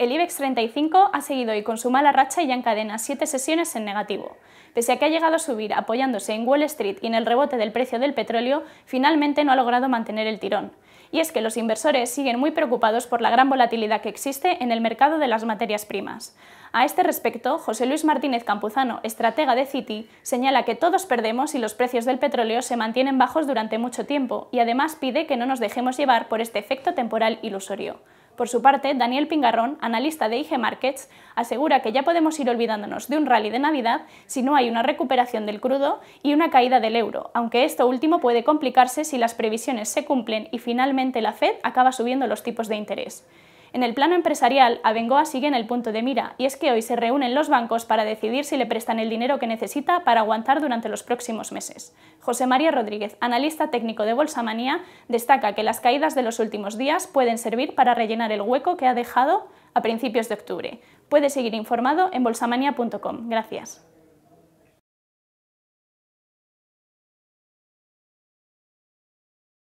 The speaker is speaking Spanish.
El IBEX 35 ha seguido y con su mala racha y ya encadena siete sesiones en negativo. Pese a que ha llegado a subir apoyándose en Wall Street y en el rebote del precio del petróleo, finalmente no ha logrado mantener el tirón. Y es que los inversores siguen muy preocupados por la gran volatilidad que existe en el mercado de las materias primas. A este respecto, José Luis Martínez Campuzano, estratega de Citi, señala que todos perdemos si los precios del petróleo se mantienen bajos durante mucho tiempo y además pide que no nos dejemos llevar por este efecto temporal ilusorio. Por su parte, Daniel Pingarrón, analista de IG Markets, asegura que ya podemos ir olvidándonos de un rally de Navidad si no hay una recuperación del crudo y una caída del euro, aunque esto último puede complicarse si las previsiones se cumplen y finalmente la Fed acaba subiendo los tipos de interés. En el plano empresarial, Abengoa sigue en el punto de mira, y es que hoy se reúnen los bancos para decidir si le prestan el dinero que necesita para aguantar durante los próximos meses. José María Rodríguez, analista técnico de Bolsamanía, destaca que las caídas de los últimos días pueden servir para rellenar el hueco que ha dejado a principios de octubre. Puede seguir informado en bolsamanía.com. Gracias.